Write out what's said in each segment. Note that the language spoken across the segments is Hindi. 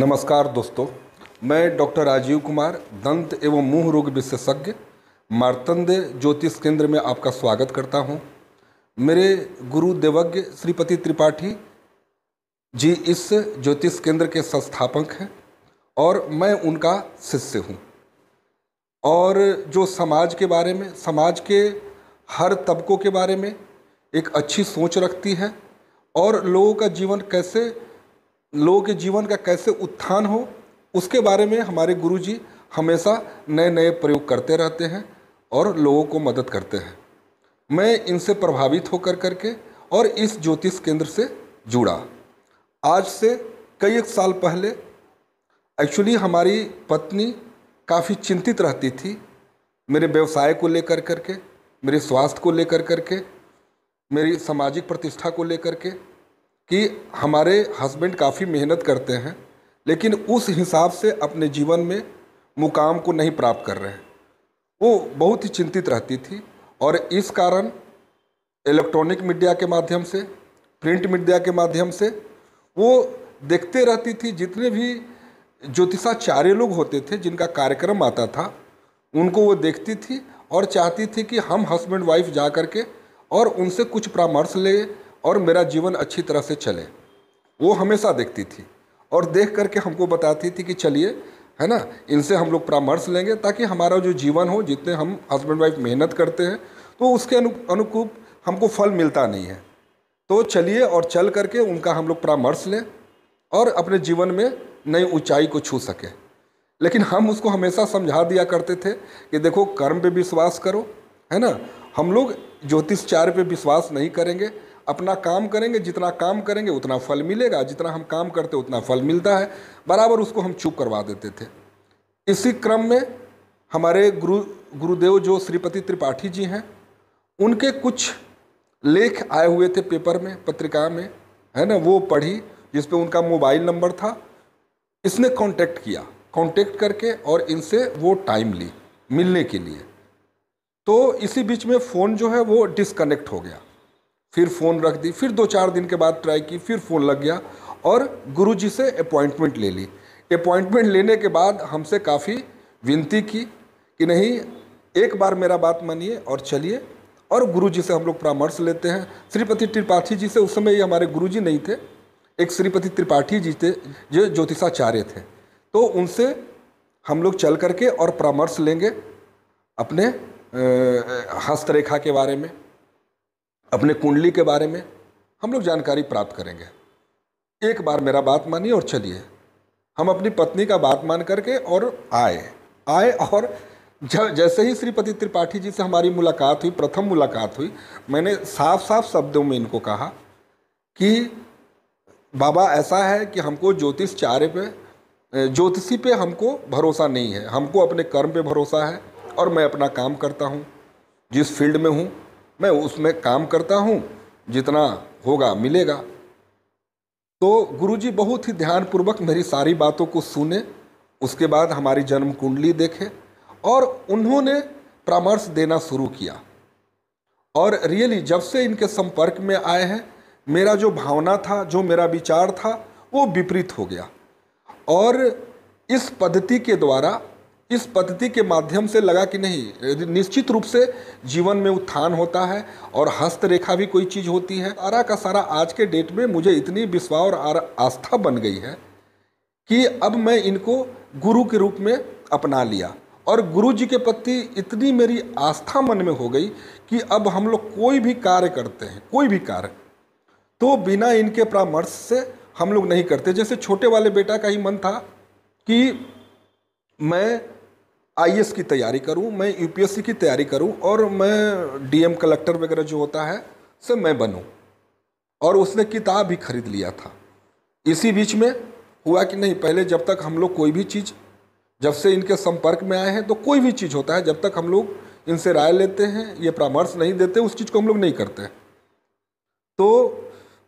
नमस्कार दोस्तों मैं डॉक्टर राजीव कुमार दंत एवं मुंह रोग विशेषज्ञ मार्तंद ज्योतिष केंद्र में आपका स्वागत करता हूं। मेरे गुरु देवज्ञ श्रीपति त्रिपाठी जी इस ज्योतिष केंद्र के संस्थापक हैं और मैं उनका शिष्य हूं। और जो समाज के बारे में समाज के हर तबकों के बारे में एक अच्छी सोच रखती है और लोगों का जीवन कैसे लोगों के जीवन का कैसे उत्थान हो उसके बारे में हमारे गुरु जी हमेशा नए नए प्रयोग करते रहते हैं और लोगों को मदद करते हैं मैं इनसे प्रभावित होकर करके और इस ज्योतिष केंद्र से जुड़ा आज से कई एक साल पहले एक्चुअली हमारी पत्नी काफ़ी चिंतित रहती थी मेरे व्यवसाय को लेकर करके मेरे स्वास्थ्य को लेकर करके मेरी सामाजिक प्रतिष्ठा को लेकर के कि हमारे हस्बैंड काफ़ी मेहनत करते हैं लेकिन उस हिसाब से अपने जीवन में मुकाम को नहीं प्राप्त कर रहे हैं वो बहुत ही चिंतित रहती थी और इस कारण इलेक्ट्रॉनिक मीडिया के माध्यम से प्रिंट मीडिया के माध्यम से वो देखते रहती थी जितने भी ज्योतिषाचार्य लोग होते थे जिनका कार्यक्रम आता था उनको वो देखती थी और चाहती थी कि हम हस्बैंड वाइफ जा करके और उनसे कुछ परामर्श लें और मेरा जीवन अच्छी तरह से चले वो हमेशा देखती थी और देख करके हमको बताती थी कि चलिए है ना इनसे हम लोग परामर्श लेंगे ताकि हमारा जो जीवन हो जितने हम हस्बैंड वाइफ मेहनत करते हैं तो उसके अनु अनुकूप हमको फल मिलता नहीं है तो चलिए और चल करके उनका हम लोग परामर्श लें और अपने जीवन में नई ऊंचाई को छू सकें लेकिन हम उसको हमेशा समझा दिया करते थे कि देखो कर्म पे विश्वास करो है ना हम लोग ज्योतिषचार्य पर पे विश्वास नहीं करेंगे अपना काम करेंगे जितना काम करेंगे उतना फल मिलेगा जितना हम काम करते उतना फल मिलता है बराबर उसको हम चुप करवा देते थे इसी क्रम में हमारे गुरु गुरुदेव जो श्रीपति त्रिपाठी जी हैं उनके कुछ लेख आए हुए थे पेपर में पत्रिका में है ना वो पढ़ी जिस पे उनका मोबाइल नंबर था इसने कांटेक्ट किया कांटेक्ट करके और इनसे वो टाइम ली मिलने के लिए तो इसी बीच में फ़ोन जो है वो डिसकनेक्ट हो गया फिर फ़ोन रख दी फिर दो चार दिन के बाद ट्राई की फिर फ़ोन लग गया और गुरुजी से अपॉइंटमेंट ले ली अपॉइंटमेंट लेने के बाद हमसे काफ़ी विनती की कि नहीं एक बार मेरा बात मानिए और चलिए और गुरुजी से हम लोग परामर्श लेते हैं श्रीपति त्रिपाठी जी से उस समय ये हमारे गुरुजी नहीं थे एक श्रीपति त्रिपाठी जी थे जो ज्योतिषाचार्य थे तो उनसे हम लोग चल करके और परामर्श लेंगे अपने हस्तरेखा के बारे में अपने कुंडली के बारे में हम लोग जानकारी प्राप्त करेंगे एक बार मेरा बात मानिए और चलिए हम अपनी पत्नी का बात मान करके और आए आए और जैसे ही श्रीपति त्रिपाठी जी से हमारी मुलाकात हुई प्रथम मुलाकात हुई मैंने साफ साफ शब्दों में इनको कहा कि बाबा ऐसा है कि हमको ज्योतिष चार्य पे ज्योतिषी पे हमको भरोसा नहीं है हमको अपने कर्म पे भरोसा है और मैं अपना काम करता हूँ जिस फील्ड में हूँ मैं उसमें काम करता हूँ जितना होगा मिलेगा तो गुरुजी बहुत ही ध्यानपूर्वक मेरी सारी बातों को सुने उसके बाद हमारी जन्म कुंडली देखे और उन्होंने परामर्श देना शुरू किया और रियली जब से इनके संपर्क में आए हैं मेरा जो भावना था जो मेरा विचार था वो विपरीत हो गया और इस पद्धति के द्वारा इस पद्धति के माध्यम से लगा कि नहीं निश्चित रूप से जीवन में उत्थान होता है और हस्तरेखा भी कोई चीज़ होती है सारा का सारा आज के डेट में मुझे इतनी विश्वास और आस्था बन गई है कि अब मैं इनको गुरु के रूप में अपना लिया और गुरु जी के प्रति इतनी मेरी आस्था मन में हो गई कि अब हम लोग कोई भी कार्य करते हैं कोई भी कार्य तो बिना इनके परामर्श से हम लोग नहीं करते जैसे छोटे वाले बेटा का ही मन था कि मैं आई की तैयारी करूं मैं यूपीएससी की तैयारी करूं और मैं डीएम कलेक्टर वगैरह जो होता है से मैं बनूं और उसने किताब भी खरीद लिया था इसी बीच में हुआ कि नहीं पहले जब तक हम लोग कोई भी चीज़ जब से इनके संपर्क में आए हैं तो कोई भी चीज़ होता है जब तक हम लोग इनसे राय लेते हैं ये परामर्श नहीं देते उस चीज़ को हम लोग नहीं करते तो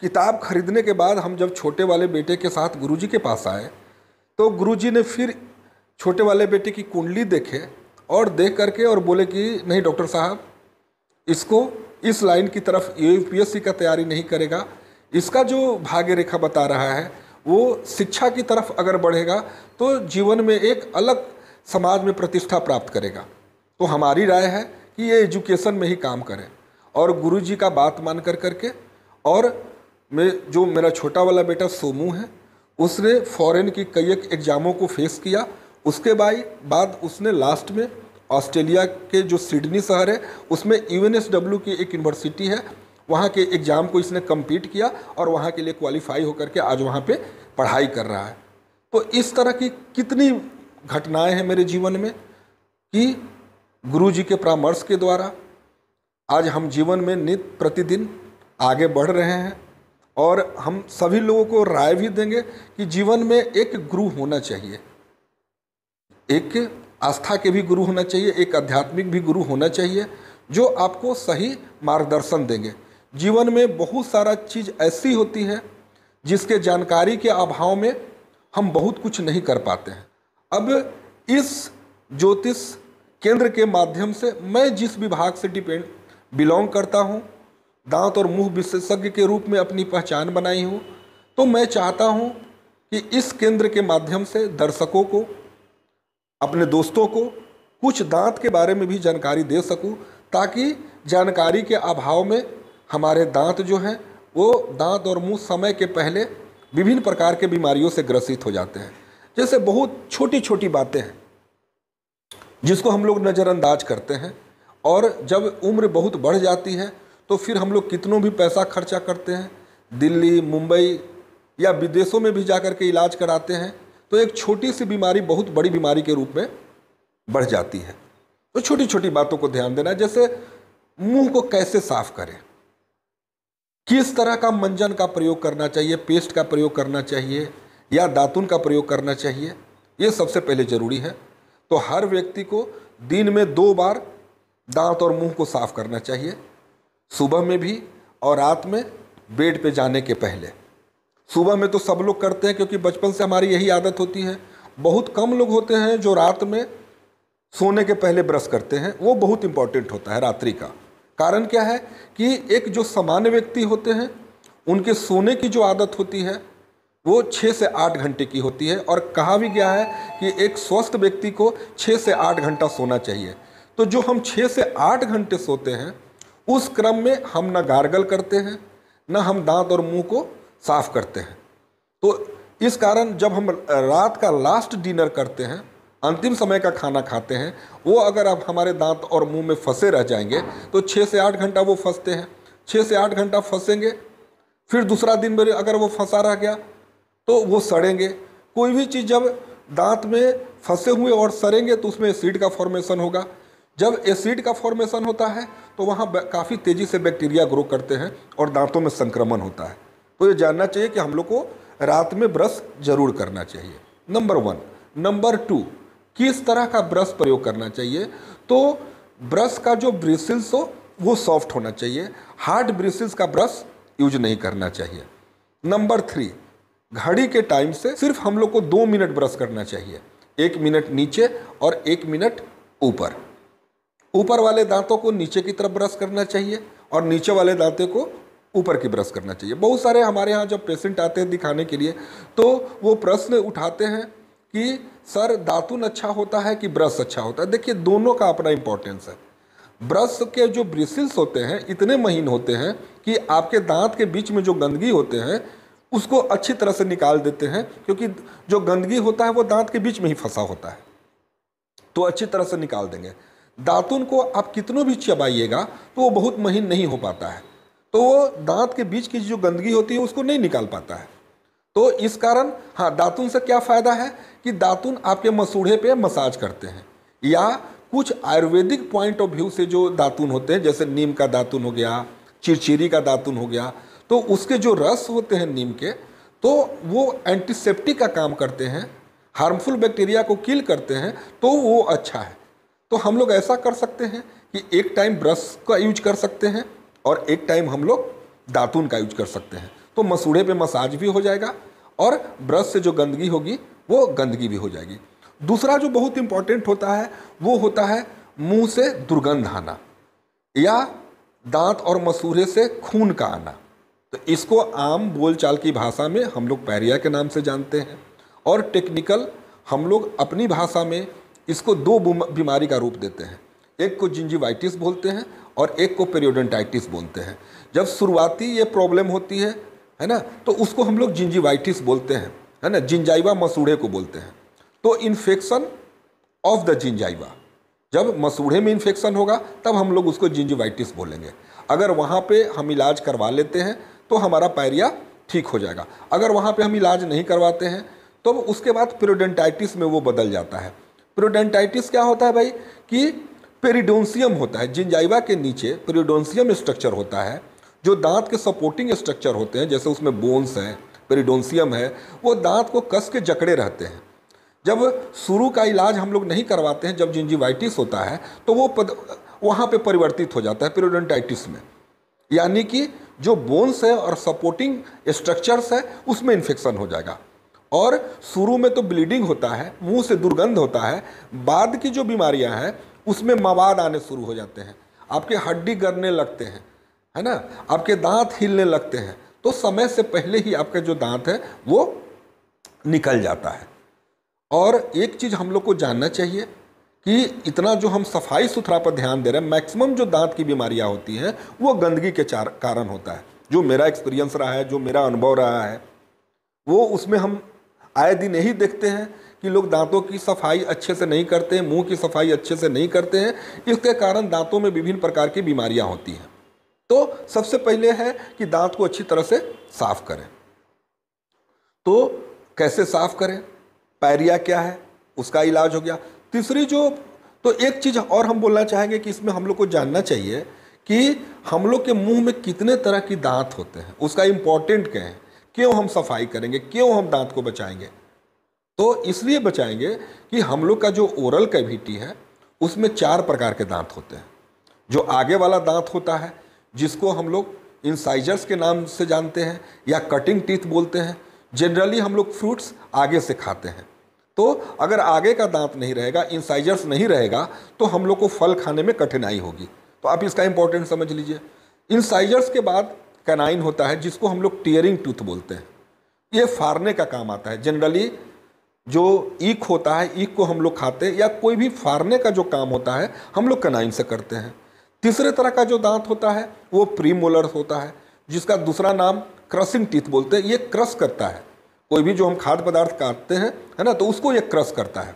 किताब खरीदने के बाद हम जब छोटे वाले बेटे के साथ गुरुजी के पास आए तो गुरुजी ने फिर छोटे वाले बेटे की कुंडली देखे और देख करके और बोले कि नहीं डॉक्टर साहब इसको इस लाइन की तरफ यूपीएससी का तैयारी नहीं करेगा इसका जो भाग्य रेखा बता रहा है वो शिक्षा की तरफ अगर बढ़ेगा तो जीवन में एक अलग समाज में प्रतिष्ठा प्राप्त करेगा तो हमारी राय है कि ये एजुकेशन में ही काम करें और गुरु जी का बात मान कर करके और मैं जो मेरा छोटा वाला बेटा सोमू है उसने फॉरेन की कई एक एग्ज़ामों को फेस किया उसके बाई बाद उसने लास्ट में ऑस्ट्रेलिया के जो सिडनी शहर है उसमें यू की एक यूनिवर्सिटी है वहाँ के एग्ज़ाम को इसने कम्पीट किया और वहाँ के लिए क्वालिफाई होकर के आज वहाँ पे पढ़ाई कर रहा है तो इस तरह की कितनी घटनाएं हैं मेरे जीवन में कि गुरु जी के परामर्श के द्वारा आज हम जीवन में नित प्रतिदिन आगे बढ़ रहे हैं और हम सभी लोगों को राय भी देंगे कि जीवन में एक गुरु होना चाहिए एक आस्था के भी गुरु होना चाहिए एक आध्यात्मिक भी गुरु होना चाहिए जो आपको सही मार्गदर्शन देंगे जीवन में बहुत सारा चीज़ ऐसी होती है जिसके जानकारी के अभाव में हम बहुत कुछ नहीं कर पाते हैं अब इस ज्योतिष केंद्र के माध्यम से मैं जिस विभाग से डिपेंड बिलोंग करता हूँ दांत और मुंह विशेषज्ञ के रूप में अपनी पहचान बनाई हूँ तो मैं चाहता हूँ कि इस केंद्र के माध्यम से दर्शकों को अपने दोस्तों को कुछ दांत के बारे में भी जानकारी दे सकूं ताकि जानकारी के अभाव में हमारे दांत जो हैं वो दांत और मुंह समय के पहले विभिन्न प्रकार के बीमारियों से ग्रसित हो जाते हैं जैसे बहुत छोटी छोटी बातें हैं जिसको हम लोग नज़रअंदाज करते हैं और जब उम्र बहुत बढ़ जाती है तो फिर हम लोग कितनों भी पैसा खर्चा करते हैं दिल्ली मुंबई या विदेशों में भी जा कर के इलाज कराते हैं तो एक छोटी सी बीमारी बहुत बड़ी बीमारी के रूप में बढ़ जाती है तो छोटी छोटी बातों को ध्यान देना जैसे मुंह को कैसे साफ करें किस तरह का मंजन का प्रयोग करना चाहिए पेस्ट का प्रयोग करना चाहिए या दातुन का प्रयोग करना चाहिए ये सबसे पहले ज़रूरी है तो हर व्यक्ति को दिन में दो बार दांत और मुंह को साफ करना चाहिए सुबह में भी और रात में बेड पे जाने के पहले सुबह में तो सब लोग करते हैं क्योंकि बचपन से हमारी यही आदत होती है बहुत कम लोग होते हैं जो रात में सोने के पहले ब्रश करते हैं वो बहुत इंपॉर्टेंट होता है रात्रि का कारण क्या है कि एक जो सामान्य व्यक्ति होते हैं उनके सोने की जो आदत होती है वो छः से आठ घंटे की होती है और कहा भी गया है कि एक स्वस्थ व्यक्ति को छः से आठ घंटा सोना चाहिए तो जो हम छः से आठ घंटे सोते हैं उस क्रम में हम ना गार्गल करते हैं ना हम दांत और मुंह को साफ करते हैं तो इस कारण जब हम रात का लास्ट डिनर करते हैं अंतिम समय का खाना खाते हैं वो अगर आप हमारे दांत और मुंह में फंसे रह जाएंगे तो छः से आठ घंटा वो फंसते हैं छः से आठ घंटा फंसेंगे फिर दूसरा दिन में अगर वो फंसा रह गया तो वो सड़ेंगे कोई भी चीज़ जब दांत में फंसे हुए और सड़ेंगे तो उसमें एसिड का फॉर्मेशन होगा जब एसिड का फॉर्मेशन होता है तो वहाँ काफ़ी तेज़ी से बैक्टीरिया ग्रो करते हैं और दांतों में संक्रमण होता है को तो ये जानना चाहिए कि हम लोग को रात में ब्रश जरूर करना चाहिए नंबर वन नंबर टू किस तरह का ब्रश प्रयोग करना चाहिए तो ब्रश का जो ब्रिसल्स हो वो सॉफ्ट होना चाहिए हार्ड ब्रिसल्स का ब्रश यूज नहीं करना चाहिए नंबर थ्री घड़ी के टाइम से सिर्फ हम लोग को दो मिनट ब्रश करना चाहिए एक मिनट नीचे और एक मिनट ऊपर ऊपर वाले दांतों को नीचे की तरफ ब्रश करना चाहिए और नीचे वाले दांतों को ऊपर की ब्रश करना चाहिए बहुत सारे हमारे यहाँ जब पेशेंट आते हैं दिखाने के लिए तो वो प्रश्न उठाते हैं कि सर दातुन अच्छा होता है कि ब्रश अच्छा होता है देखिए दोनों का अपना इम्पोर्टेंस है ब्रश के जो ब्रिसल्स होते हैं इतने महीन होते हैं कि आपके दांत के बीच में जो गंदगी होते हैं उसको अच्छी तरह से निकाल देते हैं क्योंकि जो गंदगी होता है वो दांत के बीच में ही फंसा होता है तो अच्छी तरह से निकाल देंगे दातुन को आप कितनों भी चबाइएगा तो वो बहुत महीन नहीं हो पाता है तो वो दांत के बीच की जो गंदगी होती है उसको नहीं निकाल पाता है तो इस कारण हाँ दातुन से क्या फ़ायदा है कि दातुन आपके मसूढ़े पे मसाज करते हैं या कुछ आयुर्वेदिक पॉइंट ऑफ व्यू से जो दातुन होते हैं जैसे नीम का दातुन हो गया चिरचिरी का दातुन हो गया तो उसके जो रस होते हैं नीम के तो वो एंटीसेप्टिक का काम करते हैं हार्मफुल बैक्टीरिया को किल करते हैं तो वो अच्छा है तो हम लोग ऐसा कर सकते हैं कि एक टाइम ब्रश का यूज कर सकते हैं और एक टाइम हम लोग दातून का यूज कर सकते हैं तो मसूड़े पे मसाज भी हो जाएगा और ब्रश से जो गंदगी होगी वो गंदगी भी हो जाएगी दूसरा जो बहुत इम्पॉर्टेंट होता है वो होता है मुंह से दुर्गंध आना या दांत और मसूरे से खून का आना तो इसको आम बोलचाल की भाषा में हम लोग पैरिया के नाम से जानते हैं और टेक्निकल हम लोग अपनी भाषा में इसको दो बीमारी का रूप देते हैं एक को जिंजीवाइटिस बोलते हैं और एक को पेरियोडेंटाइटिस बोलते हैं जब शुरुआती ये प्रॉब्लम होती है है ना तो उसको हम लोग जिंजीवाइटिस बोलते हैं है ना जिंजाइवा मसूढ़े को बोलते हैं तो इन्फेक्शन ऑफ द जिंजाइवा जब मसूढ़े में इन्फेक्शन होगा तब हम लोग उसको जिंजीवाइटिस बोलेंगे अगर वहाँ पर हम इलाज करवा लेते हैं तो हमारा पैरिया ठीक हो जाएगा अगर वहाँ पर हम इलाज नहीं करवाते हैं तो उसके बाद पेरोडेंटाइटिस में वो बदल जाता है प्रोडेंटाइटिस क्या होता है भाई कि पेरिडोंसियम होता है जिंजाइवा के नीचे पेरिडोंसियम स्ट्रक्चर होता है जो दांत के सपोर्टिंग स्ट्रक्चर होते हैं जैसे उसमें बोन्स हैं पेरिडोंसियम है वो दांत को कस के जकड़े रहते हैं जब शुरू का इलाज हम लोग नहीं करवाते हैं जब जिंजीवाइटिस होता है तो वो पद वहाँ पर परिवर्तित हो जाता है पेरिडोंटाइटिस में यानी कि जो बोन्स है और सपोर्टिंग स्ट्रक्चर्स है उसमें इन्फेक्शन हो जाएगा और शुरू में तो ब्लीडिंग होता है मुंह से दुर्गंध होता है बाद की जो बीमारियां हैं उसमें मवाद आने शुरू हो जाते हैं आपके हड्डी गरने लगते हैं है ना आपके दांत हिलने लगते हैं तो समय से पहले ही आपके जो दांत है वो निकल जाता है और एक चीज़ हम लोग को जानना चाहिए कि इतना जो हम सफाई सुथरा पर ध्यान दे रहे हैं मैक्सिमम जो दांत की बीमारियां होती हैं वो गंदगी के चार कारण होता है जो मेरा एक्सपीरियंस रहा है जो मेरा अनुभव रहा है वो उसमें हम आए दिन यही देखते हैं कि लोग दांतों की सफाई अच्छे से नहीं करते हैं मुंह की सफाई अच्छे से नहीं करते हैं इसके कारण दांतों में विभिन्न प्रकार की बीमारियां होती हैं तो सबसे पहले है कि दांत को अच्छी तरह से साफ करें तो कैसे साफ करें पैरिया क्या है उसका इलाज हो गया तीसरी जो तो एक चीज़ और हम बोलना चाहेंगे कि इसमें हम लोग को जानना चाहिए कि हम लोग के मुंह में कितने तरह की दांत होते हैं उसका इंपॉर्टेंट क्या है क्यों हम सफाई करेंगे क्यों हम दांत को बचाएंगे तो इसलिए बचाएंगे कि हम लोग का जो ओरल कैविटी है उसमें चार प्रकार के दांत होते हैं जो आगे वाला दांत होता है जिसको हम लोग इंसाइजर्स के नाम से जानते हैं या कटिंग टीथ बोलते हैं जनरली हम लोग फ्रूट्स आगे से खाते हैं तो अगर आगे का दांत नहीं रहेगा इंसाइजर्स नहीं रहेगा तो हम लोग को फल खाने में कठिनाई होगी तो आप इसका इंपॉर्टेंट समझ लीजिए इंसाइजर्स के बाद कैनाइन होता है जिसको हम लोग टीयरिंग टूथ बोलते हैं ये फारने का काम आता है जनरली जो ईख होता है ईख को हम लोग खाते हैं या कोई भी फाड़ने का जो काम होता है हम लोग कनाइन से करते हैं तीसरे तरह का जो दांत होता है वो प्रीमोलर होता है जिसका दूसरा नाम क्रसिंग टीथ बोलते हैं ये क्रस करता है कोई भी जो हम खाद्य पदार्थ काटते हैं है ना तो उसको ये क्रस करता है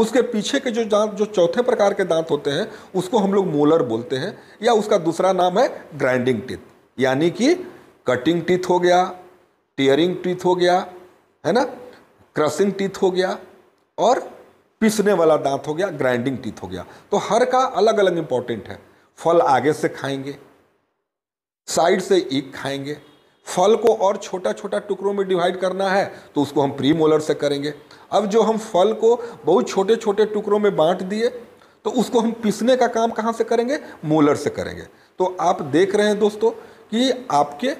उसके पीछे के जो दांत जो चौथे प्रकार के दांत होते हैं उसको हम लोग मोलर बोलते हैं या उसका दूसरा नाम है ग्राइंडिंग टीथ यानी कि कटिंग टीथ हो गया टीयरिंग टीथ हो गया है ना क्रसिंग टीथ हो गया और पीसने वाला दांत हो गया ग्राइंडिंग टीथ हो गया तो हर का अलग अलग इंपॉर्टेंट है फल आगे से खाएंगे साइड से एक खाएंगे फल को और छोटा छोटा टुकड़ों में डिवाइड करना है तो उसको हम प्री मोलर से करेंगे अब जो हम फल को बहुत छोटे छोटे टुकड़ों में बांट दिए तो उसको हम पीसने का काम कहाँ से करेंगे मोलर से करेंगे तो आप देख रहे हैं दोस्तों कि आपके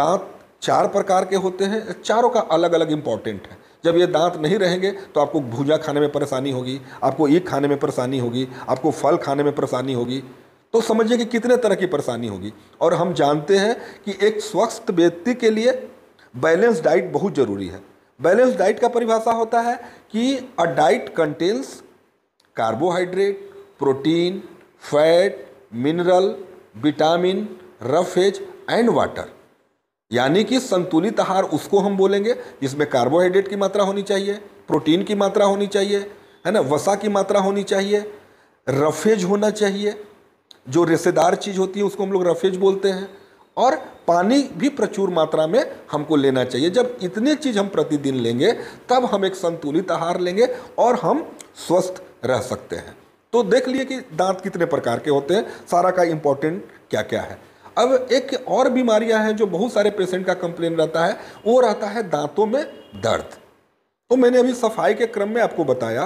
दांत चार प्रकार के होते हैं चारों का अलग अलग इम्पॉर्टेंट है जब ये दांत नहीं रहेंगे तो आपको भूजा खाने में परेशानी होगी आपको ईक खाने में परेशानी होगी आपको फल खाने में परेशानी होगी तो समझिए कि कितने तरह की परेशानी होगी और हम जानते हैं कि एक स्वस्थ व्यक्ति के लिए बैलेंस डाइट बहुत ज़रूरी है बैलेंस डाइट का परिभाषा होता है कि a diet contains carbohydrate protein fat mineral vitamin roughage and water यानी कि संतुलित आहार उसको हम बोलेंगे जिसमें कार्बोहाइड्रेट की मात्रा होनी चाहिए प्रोटीन की मात्रा होनी चाहिए है ना वसा की मात्रा होनी चाहिए रफेज होना चाहिए जो रिश्तेदार चीज़ होती है उसको हम लोग रफेज बोलते हैं और पानी भी प्रचुर मात्रा में हमको लेना चाहिए जब इतने चीज़ हम प्रतिदिन लेंगे तब हम एक संतुलित आहार लेंगे और हम स्वस्थ रह सकते हैं तो देख लिए कि दांत कितने प्रकार के होते हैं सारा का इम्पोर्टेंट क्या क्या है अब एक और बीमारियां हैं जो बहुत सारे पेशेंट का कंप्लेन रहता है वो रहता है दांतों में दर्द तो मैंने अभी सफाई के क्रम में आपको बताया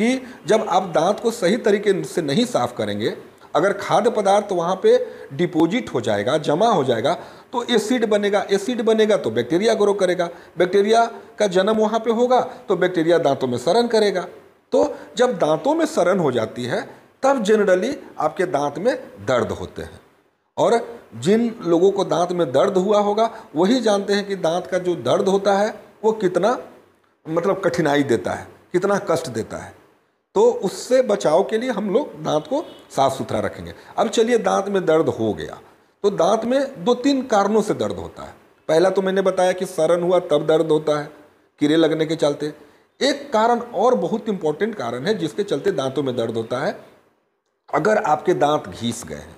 कि जब आप दांत को सही तरीके से नहीं साफ करेंगे अगर खाद्य पदार्थ तो वहाँ पे डिपॉजिट हो जाएगा जमा हो जाएगा तो एसिड बनेगा एसिड बनेगा तो बैक्टीरिया ग्रो करेगा बैक्टीरिया का जन्म वहाँ पे होगा तो बैक्टीरिया दांतों में सरन करेगा तो जब दांतों में सरन हो जाती है तब जनरली आपके दांत में दर्द होते हैं और जिन लोगों को दांत में दर्द हुआ होगा वही जानते हैं कि दांत का जो दर्द होता है वो कितना मतलब कठिनाई देता है कितना कष्ट देता है तो उससे बचाव के लिए हम लोग दांत को साफ सुथरा रखेंगे अब चलिए दांत में दर्द हो गया तो दांत में दो तीन कारणों से दर्द होता है पहला तो मैंने बताया कि सरन हुआ तब दर्द होता है कीड़े लगने के चलते एक कारण और बहुत इंपॉर्टेंट कारण है जिसके चलते दांतों में दर्द होता है अगर आपके दांत घिस गए हैं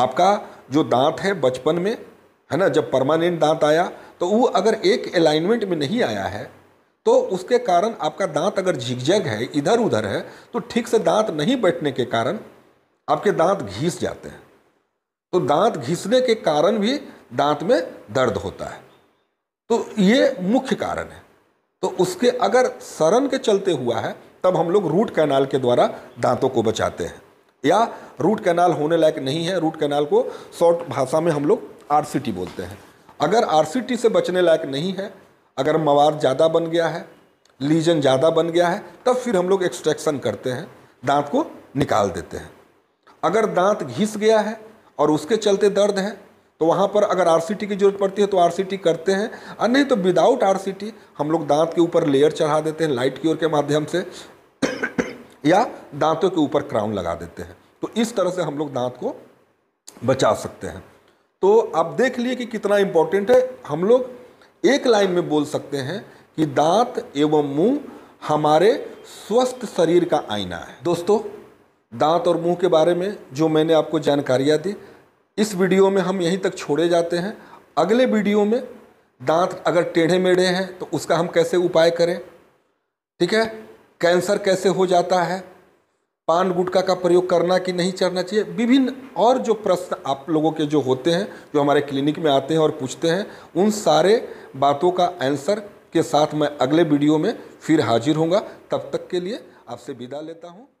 आपका जो दांत है बचपन में है ना जब परमानेंट दांत आया तो वो अगर एक अलाइनमेंट में नहीं आया है तो उसके कारण आपका दांत अगर झिकझग है इधर उधर है तो ठीक से दांत नहीं बैठने के कारण आपके दांत घिस जाते हैं तो दांत घिसने के कारण भी दांत में दर्द होता है तो ये मुख्य कारण है तो उसके अगर सरन के चलते हुआ है तब हम लोग रूट कैनाल के द्वारा दांतों को बचाते हैं या रूट कैनाल होने लायक नहीं है रूट कैनाल को शॉर्ट भाषा में हम लोग आर बोलते हैं अगर आर से बचने लायक नहीं है अगर मवाद ज़्यादा बन गया है लीजन ज़्यादा बन गया है तब फिर हम लोग एक्सट्रैक्शन करते हैं दांत को निकाल देते हैं अगर दांत घिस गया है और उसके चलते दर्द है तो वहाँ पर अगर आर की ज़रूरत पड़ती है तो आर करते हैं और नहीं तो विदाउट आर हम लोग दांत के ऊपर लेयर चढ़ा देते हैं लाइट की ओर के माध्यम से या दांतों के ऊपर क्राउन लगा देते हैं तो इस तरह से हम लोग दांत को बचा सकते हैं तो आप देख लिए कि कितना इम्पोर्टेंट है हम लोग एक लाइन में बोल सकते हैं कि दांत एवं मुंह हमारे स्वस्थ शरीर का आईना है दोस्तों दांत और मुंह के बारे में जो मैंने आपको जानकारियाँ दी इस वीडियो में हम यहीं तक छोड़े जाते हैं अगले वीडियो में दांत अगर टेढ़े मेढ़े हैं तो उसका हम कैसे उपाय करें ठीक है कैंसर कैसे हो जाता है पान गुटखा का प्रयोग करना कि नहीं करना चाहिए विभिन्न और जो प्रश्न आप लोगों के जो होते हैं जो हमारे क्लिनिक में आते हैं और पूछते हैं उन सारे बातों का आंसर के साथ मैं अगले वीडियो में फिर हाजिर होंगे तब तक के लिए आपसे विदा लेता हूँ